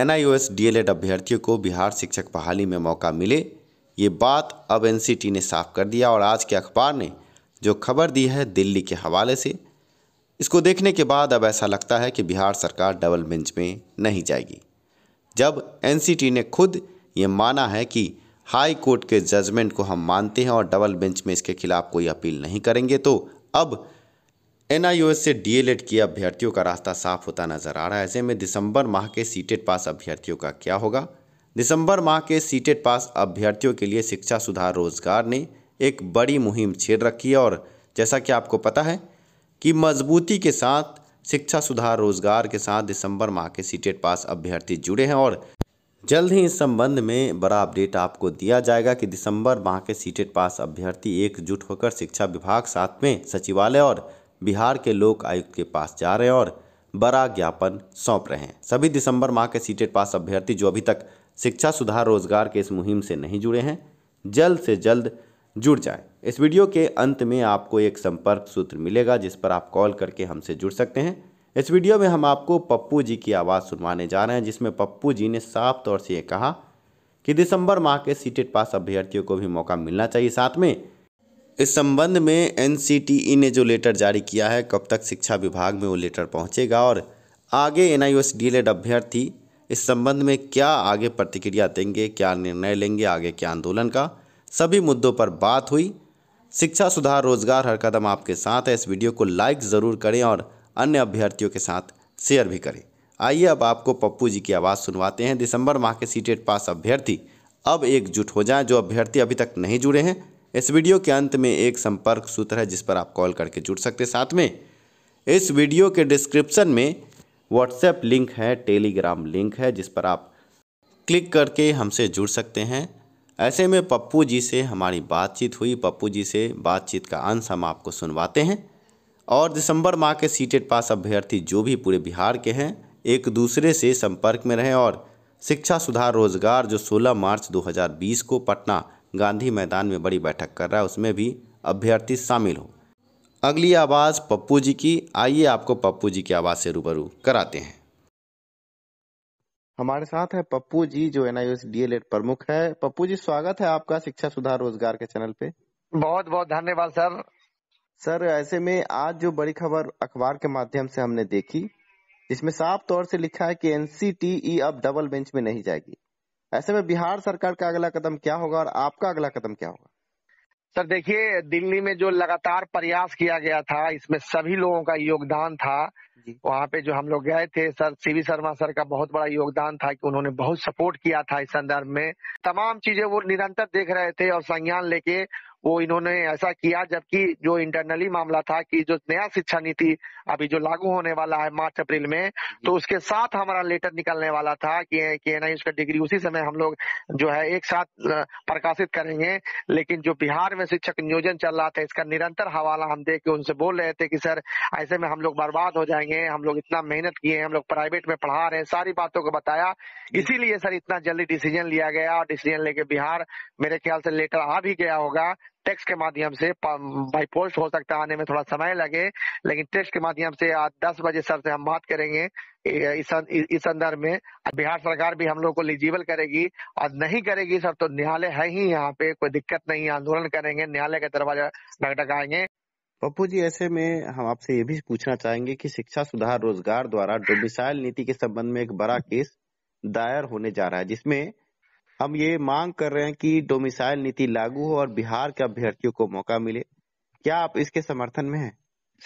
N आई अभ्यर्थियों को बिहार शिक्षक बहाली में मौका मिले ये बात अब एन ने साफ कर दिया और आज के अखबार ने जो खबर दी है दिल्ली के हवाले से इसको देखने के बाद अब ऐसा लगता है कि बिहार सरकार डबल बेंच में नहीं जाएगी जब एन ने खुद ये माना है कि हाई कोर्ट के जजमेंट को हम मानते हैं और डबल बेंच में इसके खिलाफ कोई अपील नहीं करेंगे तो अब एनआईओएस से डीएलएड किए अभ्यर्थियों का रास्ता साफ होता नजर आ रहा है ऐसे में दिसंबर माह के सीटेट पास अभ्यर्थियों का क्या होगा दिसंबर माह के सीटेट पास अभ्यर्थियों के लिए शिक्षा सुधार रोजगार ने एक बड़ी मुहिम छेड़ रखी है और जैसा कि आपको पता है कि मजबूती के साथ शिक्षा सुधार रोजगार के साथ दिसंबर माह के सीटेट पास अभ्यर्थी जुड़े हैं और जल्द ही इस संबंध में बड़ा अपडेट आपको दिया जाएगा कि दिसंबर माह के सीटेट पास अभ्यर्थी एकजुट होकर शिक्षा विभाग साथ में सचिवालय और बिहार के लोक आयुक्त के पास जा रहे हैं और बड़ा ज्ञापन सौंप रहे हैं सभी दिसंबर माह के सीटेट पास अभ्यर्थी जो अभी तक शिक्षा सुधार रोजगार के इस मुहिम से नहीं जुड़े हैं जल्द से जल्द जुड़ जाएं इस वीडियो के अंत में आपको एक संपर्क सूत्र मिलेगा जिस पर आप कॉल करके हमसे जुड़ सकते हैं इस वीडियो में हम आपको पप्पू जी की आवाज़ सुनवाने जा रहे हैं जिसमें पप्पू जी ने साफ तौर से ये कहा कि दिसंबर माह के सीटेट पास अभ्यर्थियों को भी मौका मिलना चाहिए साथ में इस संबंध में एनसीटीई ने जो लेटर जारी किया है कब तक शिक्षा विभाग में वो लेटर पहुंचेगा और आगे एन आई एस अभ्यर्थी इस संबंध में क्या आगे प्रतिक्रिया देंगे क्या निर्णय लेंगे आगे क्या आंदोलन का सभी मुद्दों पर बात हुई शिक्षा सुधार रोजगार हर कदम आपके साथ है इस वीडियो को लाइक ज़रूर करें और अन्य अभ्यर्थियों के साथ शेयर भी करें आइए अब आपको पप्पू जी की आवाज़ सुनवाते हैं दिसंबर माह के सीटेट पास अभ्यर्थी अब एकजुट हो जाएं जो अभ्यर्थी अभी तक नहीं जुड़े हैं इस वीडियो के अंत में एक संपर्क सूत्र है जिस पर आप कॉल करके जुड़ सकते हैं साथ में इस वीडियो के डिस्क्रिप्शन में व्हाट्सएप लिंक है टेलीग्राम लिंक है जिस पर आप क्लिक करके हमसे जुड़ सकते हैं ऐसे में पप्पू जी से हमारी बातचीत हुई पप्पू जी से बातचीत का अंश हम आपको सुनवाते हैं और दिसंबर माह के सीटेट पास अभ्यर्थी जो भी पूरे बिहार के हैं एक दूसरे से संपर्क में रहें और शिक्षा सुधार रोजगार जो 16 मार्च 2020 को पटना गांधी मैदान में बड़ी बैठक कर रहा है उसमें भी अभ्यर्थी शामिल हो अगली आवाज़ पप्पू जी की आइए आपको पप्पू जी की आवाज़ से रूबरू कराते हैं हमारे साथ है पप्पू जी जो एन आई डीएलएड प्रमुख है पप्पू जी स्वागत है आपका शिक्षा सुधार रोजगार के चैनल पे बहुत बहुत धन्यवाद सर सर ऐसे में आज जो बड़ी खबर अखबार के माध्यम से हमने देखी जिसमें साफ तौर से लिखा है कि एनसीटीई e अब डबल बेंच में नहीं जाएगी ऐसे में बिहार सरकार का अगला कदम क्या होगा और आपका अगला कदम क्या होगा सर देखिए दिल्ली में जो लगातार प्रयास किया गया था इसमें सभी लोगों का योगदान था वहाँ पे जो हम लोग गए थे सर सीवी शर्मा सर का बहुत बड़ा योगदान था कि उन्होंने बहुत सपोर्ट किया था इस संदर्भ में तमाम चीजें वो निरंतर देख रहे थे और संज्ञान लेके वो इन्होंने ऐसा किया जबकि जो इंटरनली मामला था कि जो नया शिक्षा नीति अभी जो लागू होने वाला है मार्च अप्रैल में तो उसके साथ हमारा लेटर निकलने वाला था कि कि एन उसका डिग्री उसी समय हम लोग जो है एक साथ प्रकाशित करेंगे लेकिन जो बिहार में शिक्षक नियोजन चल रहा था इसका निरंतर हवाला हम दे के उनसे बोल रहे थे कि सर ऐसे में हम लोग बर्बाद हो जाएंगे हम लोग इतना मेहनत किए हैं हम लोग प्राइवेट में पढ़ा रहे हैं सारी बातों को बताया इसीलिए सर इतना जल्दी डिसीजन लिया गया और डिसीजन लेके बिहार मेरे ख्याल से लेटर आ भी गया होगा टेक्स्ट के माध्यम से बाई पोस्ट हो सकता है आने में थोड़ा समय लगे लेकिन टेक्स्ट के माध्यम से आज दस बजे सर से हम बात करेंगे इस अं-, संदर्भ में बिहार सरकार भी हम लोग को एलिजिबल करेगी और नहीं करेगी सर तो न्यायालय है ही यहाँ पे कोई दिक्कत नहीं आंदोलन करेंगे न्यायालय का दरवाजा ढकढकाएंगे पप्पू जी ऐसे में हम आपसे ये भी पूछना चाहेंगे कि शिक्षा सुधार रोजगार द्वारा डोमिसाइल नीति के संबंध में एक बड़ा केस दायर होने जा रहा है जिसमें हम ये मांग कर रहे हैं कि डोमिसाइल नीति लागू हो और बिहार के अभ्यर्थियों को मौका मिले क्या आप इसके समर्थन में हैं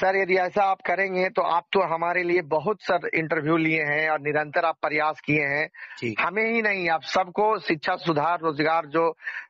सर यदि ऐसा आप करेंगे तो आप तो हमारे लिए बहुत सर इंटरव्यू लिए हैं और निरंतर आप प्रयास किए हैं हमें ही नहीं आप सबको शिक्षा सुधार रोजगार जो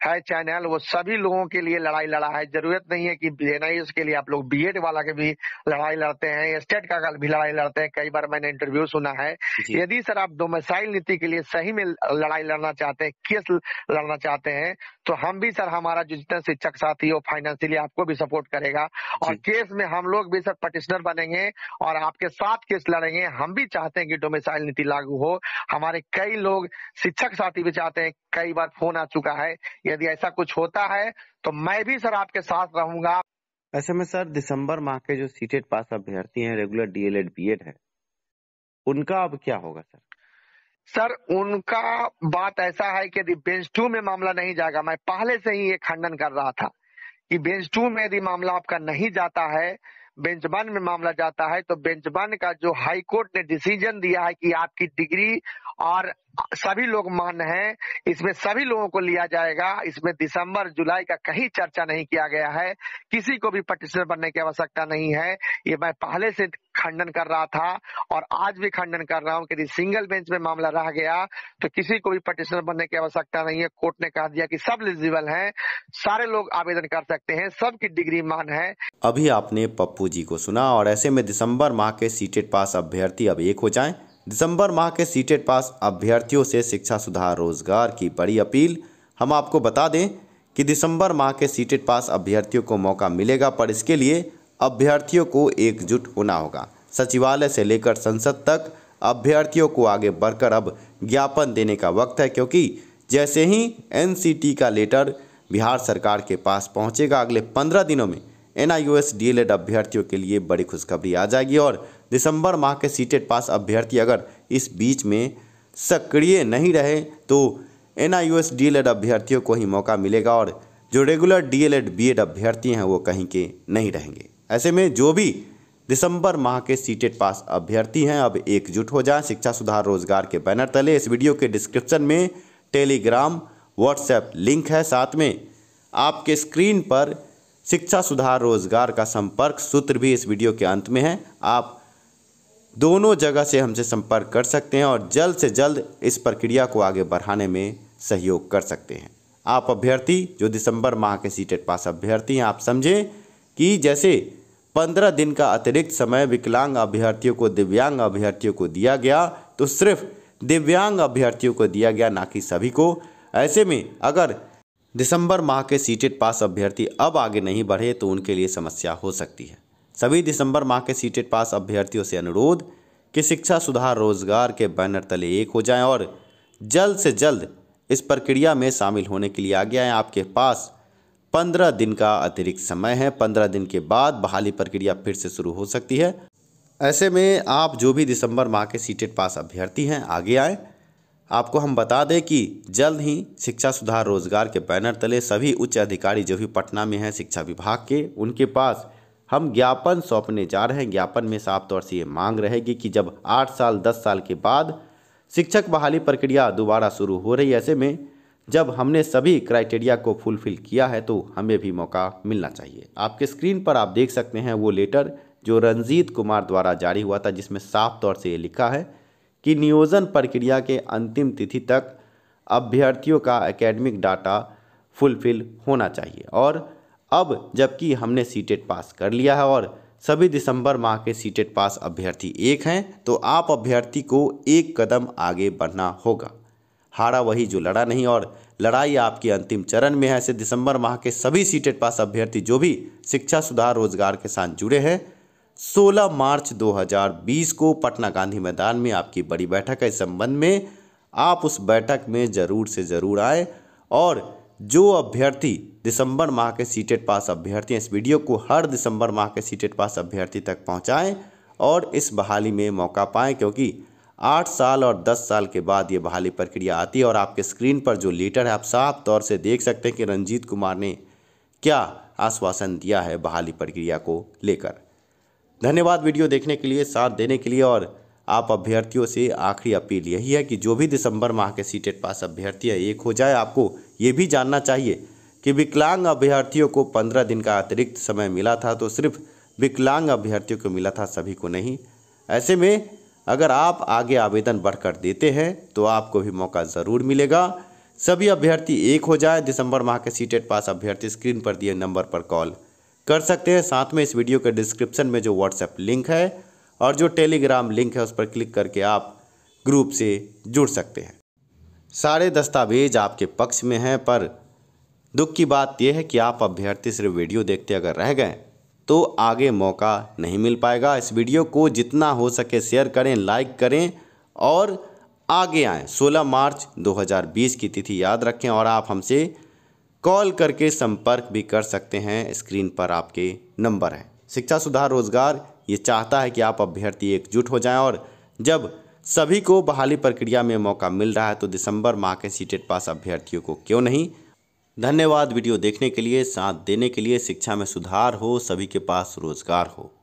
है चैनल वो सभी लोगों के लिए लड़ाई लड़ा है जरूरत नहीं है कि एनआईएस के लिए आप लोग एड वाला के भी लड़ाई लड़ते हैं स्टेट का भी लड़ाई लड़ते हैं कई बार मैंने इंटरव्यू सुना है यदि सर आप मिसाइल नीति के लिए सही में लड़ाई लड़ना चाहते हैं केस लड़ना चाहते हैं तो हम भी सर हमारा जितना शिक्षक साथी हो फाइनेंशियली आपको भी सपोर्ट करेगा और केस में हम लोग भी सर पटिशनर बनेंगे और आपके साथ केस लड़ेंगे हम भी चाहते हैं कि डोमिसाइल नीति लागू हो हमारे कई लोग शिक्षक साथी भी चाहते हैं कई बार फोन आ चुका है यदि ऐसा कुछ होता है तो मैं भी सर आपके साथ रहूंगा ऐसे में सर दिसंबर माह के जो सीटेट e पास अभ्यर्थी हैं रेगुलर डीएलएड बीएड है उनका अब क्या होगा सर सर उनका बात ऐसा है कि यदि बेंच टू में मामला नहीं जाएगा मैं पहले से ही ये खंडन कर रहा था कि बेंच टू में यदि मामला आपका नहीं जाता है बेंचबान में मामला जाता है तो बेंचबान का जो हाई कोर्ट ने डिसीजन दिया है कि आपकी डिग्री और सभी लोग मान हैं इसमें सभी लोगों को लिया जाएगा इसमें दिसंबर जुलाई का कहीं चर्चा नहीं किया गया है किसी को भी पटिशनर बनने की आवश्यकता नहीं है ये मैं पहले से खंडन कर रहा था और आज भी खंडन कर रहा हूँ यदि सिंगल बेंच में मामला रह गया तो किसी को भी पटिशनर बनने की आवश्यकता नहीं है कोर्ट ने कहा दिया कि सब एलिजिबल हैं सारे लोग आवेदन कर सकते हैं सबकी डिग्री मान है अभी आपने पप्पू जी को सुना और ऐसे में दिसंबर माह के सीटेड पास अभ्यर्थी अब एक हो जाए दिसंबर माह के सीटेट पास अभ्यर्थियों से शिक्षा सुधार रोजगार की बड़ी अपील हम आपको बता दें कि दिसंबर माह के सीटेट पास अभ्यर्थियों को मौका मिलेगा पर इसके लिए अभ्यर्थियों को एकजुट होना होगा सचिवालय से लेकर संसद तक अभ्यर्थियों को आगे बढ़कर अब ज्ञापन देने का वक्त है क्योंकि जैसे ही एन का लेटर बिहार सरकार के पास पहुँचेगा अगले पंद्रह दिनों में एन आई अभ्यर्थियों के लिए बड़ी खुशखबरी आ जाएगी और दिसंबर माह के सीटेट पास अभ्यर्थी अगर इस बीच में सक्रिय नहीं रहे तो एन आई एड अभ्यर्थियों को ही मौका मिलेगा और जो रेगुलर बी एड अभ्यर्थी हैं वो कहीं के नहीं रहेंगे ऐसे में जो भी दिसंबर माह के सीटेट पास अभ्यर्थी हैं अब एकजुट हो जाएं शिक्षा सुधार रोजगार के बैनर तले इस वीडियो के डिस्क्रिप्शन में टेलीग्राम व्हाट्सएप लिंक है साथ में आपके स्क्रीन पर शिक्षा सुधार रोजगार का संपर्क सूत्र भी इस वीडियो के अंत में है आप दोनों जगह से हमसे संपर्क कर सकते हैं और जल्द से जल्द इस प्रक्रिया को आगे बढ़ाने में सहयोग कर सकते हैं आप अभ्यर्थी जो दिसंबर माह के सीटेट पास अभ्यर्थी हैं आप समझें कि जैसे पंद्रह दिन का अतिरिक्त समय विकलांग अभ्यर्थियों को दिव्यांग अभ्यर्थियों को दिया गया तो सिर्फ दिव्यांग अभ्यर्थियों को दिया गया ना कि सभी को ऐसे में अगर दिसंबर माह के सीटेट पास अभ्यर्थी अब आगे नहीं बढ़े तो उनके लिए समस्या हो सकती है सभी दिसंबर माह के सीटेट पास अभ्यर्थियों से अनुरोध कि शिक्षा सुधार रोजगार के बैनर तले एक हो जाएं और जल्द से जल्द इस प्रक्रिया में शामिल होने के लिए आगे आएँ आपके पास पंद्रह दिन का अतिरिक्त समय है पंद्रह दिन के बाद बहाली प्रक्रिया फिर से शुरू हो सकती है ऐसे में आप जो भी दिसंबर माह के सीटेट पास अभ्यर्थी हैं आगे आएँ आपको हम बता दें कि जल्द ही शिक्षा सुधार रोजगार के बैनर तले सभी उच्च अधिकारी जो भी पटना में हैं शिक्षा विभाग के उनके पास हम ज्ञापन सौंपने जा रहे हैं ज्ञापन में साफ तौर से ये मांग रहेगी कि जब आठ साल दस साल के बाद शिक्षक बहाली प्रक्रिया दोबारा शुरू हो रही है ऐसे में जब हमने सभी क्राइटेरिया को फुलफिल किया है तो हमें भी मौका मिलना चाहिए आपके स्क्रीन पर आप देख सकते हैं वो लेटर जो रंजीत कुमार द्वारा जारी हुआ था जिसमें साफ तौर से ये लिखा है कि नियोजन प्रक्रिया के अंतिम तिथि तक अभ्यर्थियों का एकेडमिक डाटा फुलफिल होना चाहिए और अब जबकि हमने सीटेट पास कर लिया है और सभी दिसंबर माह के सीटेट पास अभ्यर्थी एक हैं तो आप अभ्यर्थी को एक कदम आगे बढ़ना होगा हारा वही जो लड़ा नहीं और लड़ाई आपके अंतिम चरण में है ऐसे दिसंबर माह के सभी सीटेट पास अभ्यर्थी जो भी शिक्षा सुधार रोजगार के साथ जुड़े हैं 16 मार्च 2020 को पटना गांधी मैदान में आपकी बड़ी बैठक है इस संबंध में आप उस बैठक में ज़रूर से ज़रूर आए और जो अभ्यर्थी दिसंबर माह के सीटेट पास अभ्यर्थी इस वीडियो को हर दिसंबर माह के सीटेट पास अभ्यर्थी तक पहुंचाएं और इस बहाली में मौका पाएं क्योंकि आठ साल और दस साल के बाद ये बहाली प्रक्रिया आती है और आपके स्क्रीन पर जो लेटर है आप साफ तौर से देख सकते हैं कि रंजीत कुमार ने क्या आश्वासन दिया है बहाली प्रक्रिया को लेकर धन्यवाद वीडियो देखने के लिए साथ देने के लिए और आप अभ्यर्थियों से आखिरी अपील यही है कि जो भी दिसंबर माह के सीटेट पास अभ्यर्थी है एक हो जाए आपको ये भी जानना चाहिए कि विकलांग अभ्यर्थियों को पंद्रह दिन का अतिरिक्त समय मिला था तो सिर्फ विकलांग अभ्यर्थियों को मिला था सभी को नहीं ऐसे में अगर आप आगे आवेदन बढ़कर देते हैं तो आपको भी मौका ज़रूर मिलेगा सभी अभ्यर्थी एक हो जाए दिसंबर माह के सीटेट पास अभ्यर्थी स्क्रीन पर दिए नंबर पर कॉल कर सकते हैं साथ में इस वीडियो के डिस्क्रिप्शन में जो व्हाट्सएप लिंक है और जो टेलीग्राम लिंक है उस पर क्लिक करके आप ग्रुप से जुड़ सकते हैं सारे दस्तावेज आपके पक्ष में हैं पर दुख की बात यह है कि आप अभ्यर्थी सिर्फ वीडियो देखते अगर रह गए तो आगे मौका नहीं मिल पाएगा इस वीडियो को जितना हो सके शेयर करें लाइक करें और आगे आएँ 16 मार्च 2020 की तिथि याद रखें और आप हमसे कॉल करके संपर्क भी कर सकते हैं स्क्रीन पर आपके नंबर हैं शिक्षा सुधार रोजगार ये चाहता है कि आप अभ्यर्थी एकजुट हो जाएं और जब सभी को बहाली प्रक्रिया में मौका मिल रहा है तो दिसंबर माह के सीटेट पास अभ्यर्थियों को क्यों नहीं धन्यवाद वीडियो देखने के लिए साथ देने के लिए शिक्षा में सुधार हो सभी के पास रोजगार हो